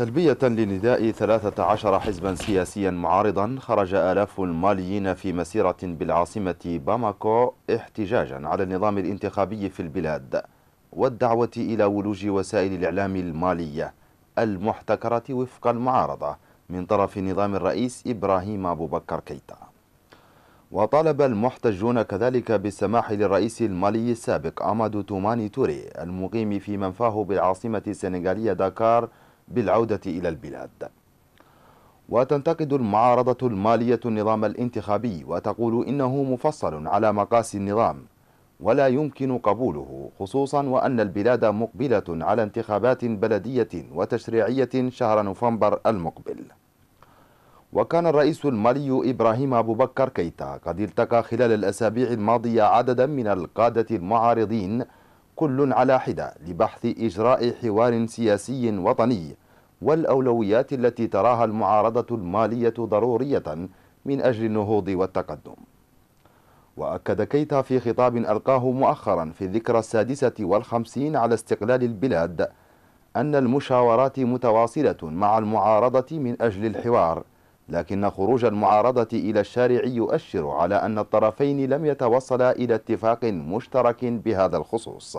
تلبية لنداء 13 حزبا سياسيا معارضا خرج آلاف الماليين في مسيرة بالعاصمة باماكو احتجاجا على النظام الانتخابي في البلاد والدعوة إلى ولوج وسائل الإعلام المالية المحتكرة وفق المعارضة من طرف نظام الرئيس إبراهيم أبو بكر كيتا وطالب المحتجون كذلك بالسماح للرئيس المالي السابق أمادو توماني توري المقيم في منفاه بالعاصمة السنغالية داكار بالعودة إلى البلاد وتنتقد المعارضة المالية النظام الانتخابي وتقول إنه مفصل على مقاس النظام ولا يمكن قبوله خصوصا وأن البلاد مقبلة على انتخابات بلدية وتشريعية شهر نوفمبر المقبل وكان الرئيس المالي إبراهيم أبو بكر كيتا قد التقى خلال الأسابيع الماضية عددا من القادة المعارضين كل على حدة لبحث إجراء حوار سياسي وطني والأولويات التي تراها المعارضة المالية ضرورية من أجل النهوض والتقدم وأكد كيتا في خطاب ألقاه مؤخرا في الذكرى السادسة والخمسين على استقلال البلاد أن المشاورات متواصلة مع المعارضة من أجل الحوار لكن خروج المعارضة إلى الشارع يؤشر على أن الطرفين لم يتوصلا إلى اتفاق مشترك بهذا الخصوص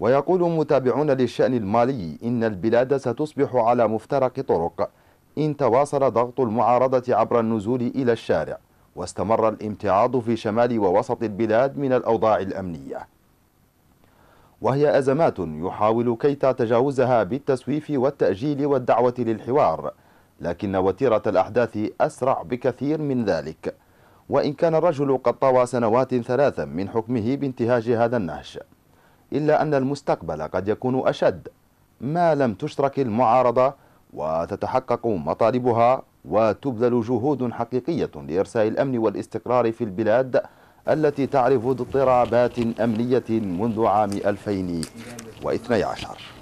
ويقول متابعون للشأن المالي إن البلاد ستصبح على مفترق طرق إن تواصل ضغط المعارضة عبر النزول إلى الشارع واستمر الامتعاض في شمال ووسط البلاد من الأوضاع الأمنية وهي أزمات يحاول كيتا تجاوزها بالتسويف والتأجيل والدعوة للحوار لكن وتيرة الأحداث أسرع بكثير من ذلك وإن كان الرجل قد طوى سنوات ثلاثا من حكمه بانتهاج هذا النهج إلا أن المستقبل قد يكون أشد ما لم تشترك المعارضة وتتحقق مطالبها وتبذل جهود حقيقية لإرساء الأمن والاستقرار في البلاد التي تعرف اضطرابات أمنية منذ عام 2012